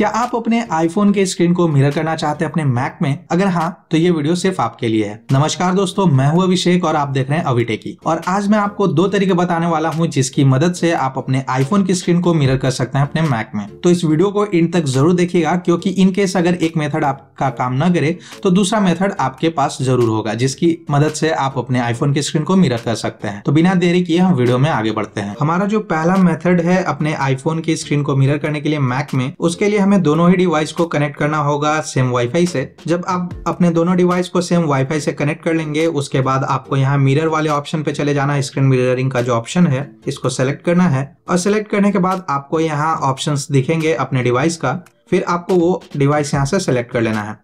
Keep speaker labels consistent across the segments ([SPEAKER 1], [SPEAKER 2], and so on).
[SPEAKER 1] क्या आप अपने आईफोन के स्क्रीन को मिरर करना चाहते हैं अपने मैक में अगर हाँ तो ये वीडियो सिर्फ आपके लिए है नमस्कार दोस्तों मैं हूं अभिषेक और आप देख रहे हैं की और आज मैं आपको दो तरीके बताने वाला हूँ जिसकी मदद से आप अपने आईफोन की स्क्रीन को मिरर कर सकते हैं अपने मैक में तो इस वीडियो को इन तक जरूर देखिएगा क्योंकि इनकेस अगर एक मेथड आपका काम न करे तो दूसरा मेथड आपके पास जरूर होगा जिसकी मदद से आप अपने आईफोन की स्क्रीन को मिरर कर सकते हैं तो बिना देरी किए हम वीडियो में आगे बढ़ते हैं हमारा जो पहला मेथड है अपने आईफोन की स्क्रीन को मिरर करने के लिए मैक में उसके लिए हमें दोनों ही डिवाइस को कनेक्ट करना होगा सेम वाईफाई से जब आप अपने दोनों डिवाइस को सेम वाईफाई से कनेक्ट कर लेंगे उसके बाद आपको यहाँ मिरर वाले ऑप्शन पे चले जाना स्क्रीन मिररिंग का जो ऑप्शन है इसको सेलेक्ट करना है और सेलेक्ट करने के बाद आपको यहाँ ऑप्शन दिखेंगे अपने डिवाइस का फिर आपको वो डिवाइस यहाँ से सेलेक्ट कर लेना है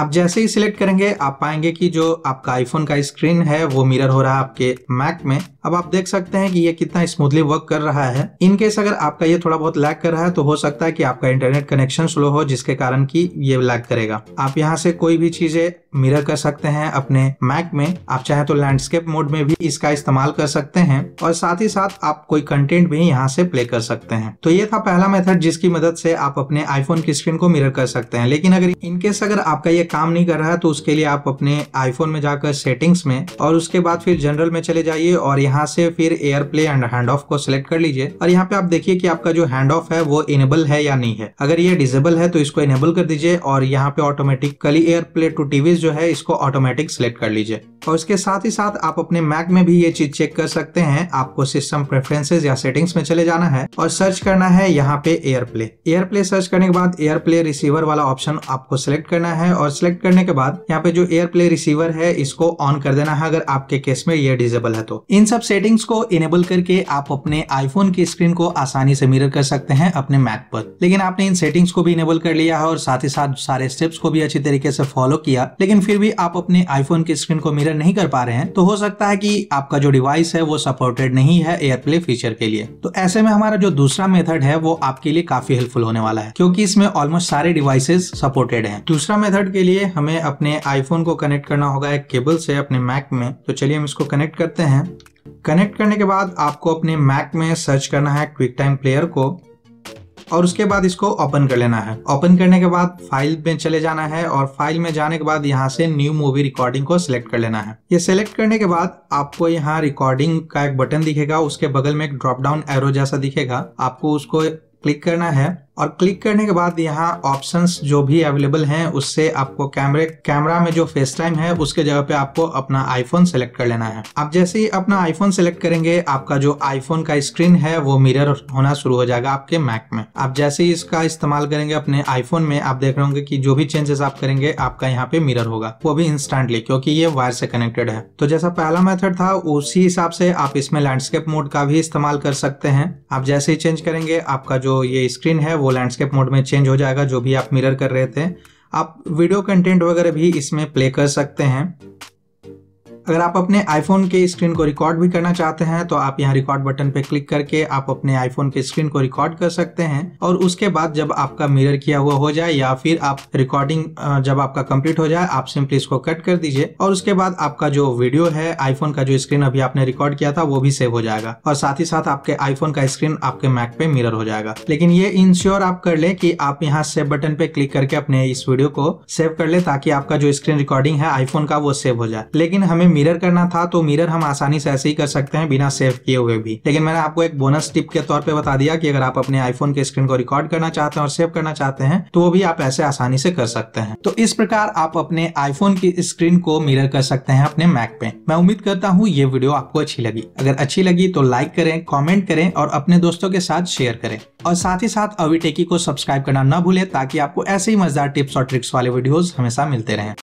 [SPEAKER 1] आप जैसे ही सिलेक्ट करेंगे आप पाएंगे कि जो आपका आईफोन का स्क्रीन है वो मिरर हो रहा है आपके मैक में अब आप देख सकते हैं कि ये कितना स्मूथली वर्क कर रहा है इनकेस अगर आपका ये थोड़ा बहुत लैग कर रहा है तो हो सकता है कि आपका इंटरनेट कनेक्शन स्लो हो जिसके कारण कि ये लैग करेगा आप यहाँ से कोई भी चीजें मिरर कर सकते हैं अपने मैक में आप चाहे तो लैंडस्केप मोड में भी इसका इस्तेमाल कर सकते हैं और साथ ही साथ आप कोई कंटेंट भी यहाँ से प्ले कर सकते हैं तो ये था पहला मेथड जिसकी मदद से आप अपने आईफोन की स्क्रीन को मिरर कर सकते हैं लेकिन अगर इनकेस अगर आपका ये काम नहीं कर रहा है तो उसके लिए आप अपने आईफोन में जाकर सेटिंग्स में और उसके बाद फिर जनरल में चले जाइए और यहाँ से फिर AirPlay and handoff को सिलेक्ट कर लीजिए और यहाँ पे आप देखिए कि आपका जो हैंड ऑफ है वो इनेबल है या नहीं है अगर ये डिजेबल है तो इसको इनेबल कर दीजिए और यहाँ पे automatically AirPlay to TV जो है इसको ऑटोमेटिक सिलेक्ट कर लीजिए और इसके साथ ही साथ आप अपने मैक में भी ये चीज चेक कर सकते हैं आपको सिस्टम प्रेफरेंसेज या सेटिंग्स में चले जाना है और सर्च करना है यहाँ पे AirPlay AirPlay search करने के बाद एयर प्ले रिसीवर वाला ऑप्शन आपको सिलेक्ट करना है और सिलेक्ट करने के बाद यहाँ पे जो एयर प्ले रिसीवर है इसको ऑन कर देना है अगर आपके केस में ये डिजेबल है तो इन सब सब सेटिंग्स को इनेबल करके आप अपने आईफोन की स्क्रीन को आसानी से मिरर कर सकते हैं अपने मैक पर लेकिन आपने इन सेटिंग्स को भी इनेबल कर लिया है और साथ ही साथ सारे स्टेप्स को भी अच्छी तरीके से फॉलो किया लेकिन फिर भी आप अपने आईफोन की स्क्रीन को मिरर नहीं कर पा रहे हैं तो हो सकता है की आपका जो डिवाइस है वो सपोर्टेड नहीं है एयरप्ले फीचर के लिए तो ऐसे में हमारा जो दूसरा मेथड है वो आपके लिए काफी हेल्पफुल होने वाला है क्योंकि इसमें ऑलमोस्ट सारे डिवाइसेस सपोर्टेड है दूसरा मेथड के लिए हमें अपने आईफोन को कनेक्ट करना होगा एक केबल से अपने मैक में तो चलिए हम इसको कनेक्ट करते हैं कनेक्ट करने के बाद आपको अपने मैक में सर्च करना है क्विक टाइम प्लेयर को और उसके बाद इसको ओपन कर लेना है ओपन करने के बाद फाइल में चले जाना है और फाइल में जाने के बाद यहाँ से न्यू मूवी रिकॉर्डिंग को सिलेक्ट कर लेना है ये सिलेक्ट करने के बाद आपको यहाँ रिकॉर्डिंग का एक बटन दिखेगा उसके बगल में एक ड्रॉप डाउन एरो जैसा दिखेगा आपको उसको क्लिक करना है और क्लिक करने के बाद यहाँ ऑप्शंस जो भी अवेलेबल हैं उससे आपको कैमरे कैमरा में जो फेस टाइम है उसके जगह पे आपको अपना आईफोन सेलेक्ट कर लेना है आप जैसे ही अपना आईफोन सेलेक्ट करेंगे आपका जो आईफोन का स्क्रीन है वो मिरर होना शुरू हो जाएगा आपके मैक में आप जैसे ही इसका इस्तेमाल करेंगे अपने आईफोन में आप देख रहे होंगे की जो भी चेंजेस आप करेंगे आपका यहाँ पे मिरर होगा वो भी इंस्टेंटली क्योंकि ये वायर से कनेक्टेड है तो जैसा पहला मेथड था उसी हिसाब से आप इसमें लैंडस्केप मोड का भी इस्तेमाल कर सकते हैं आप जैसे ही चेंज करेंगे आपका जो ये स्क्रीन है वो लैंडस्केप मोड में चेंज हो जाएगा जो भी आप मिरर कर रहे थे आप वीडियो कंटेंट वगैरह भी इसमें प्ले कर सकते हैं अगर आप अपने आईफोन के स्क्रीन को रिकॉर्ड भी करना चाहते हैं तो आप यहाँ रिकॉर्ड बटन पे क्लिक करके आप अपने आईफोन के स्क्रीन को रिकॉर्ड कर सकते हैं और उसके बाद जब आपका मिरर किया हुआ हो जाए या फिर आप रिकॉर्डिंग जब आपका कंप्लीट हो जाए आप सिंपली इसको कट कर दीजिए और उसके बाद आपका जो वीडियो है आईफोन का जो स्क्रीन अभी आपने रिकॉर्ड किया था वो भी सेव हो जाएगा और साथ ही साथ आपके आईफोन का स्क्रीन आपके मैक पे मिरर हो जाएगा लेकिन ये इंश्योर आप कर ले की आप यहाँ सेव बटन पे क्लिक करके अपने इस वीडियो को सेव कर ले ताकि आपका जो स्क्रीन रिकॉर्डिंग है आईफोन का वो सेव हो जाए लेकिन हमें मिरर करना था तो मिरर हम आसानी से ऐसे ही कर सकते हैं बिना सेव किए हुए भी लेकिन मैंने आपको एक बोनस टिप के तौर पर बता दिया कि अगर आप अपने आईफोन के स्क्रीन को रिकॉर्ड करना चाहते हैं और सेव करना चाहते हैं तो वो भी आप ऐसे आसानी से कर सकते हैं तो इस प्रकार आप अपने आईफोन की स्क्रीन को मिरर कर सकते हैं अपने मैक पे मैं उम्मीद करता हूँ ये वीडियो आपको अच्छी लगी अगर अच्छी लगी तो लाइक करें कॉमेंट करें और अपने दोस्तों के साथ शेयर करें और साथ ही साथ अविटेकी को सब्सक्राइब करना न भूले ताकि आपको ऐसे ही मजेदार टिप्स और ट्रिक्स वाले वीडियोज हमेशा मिलते रहें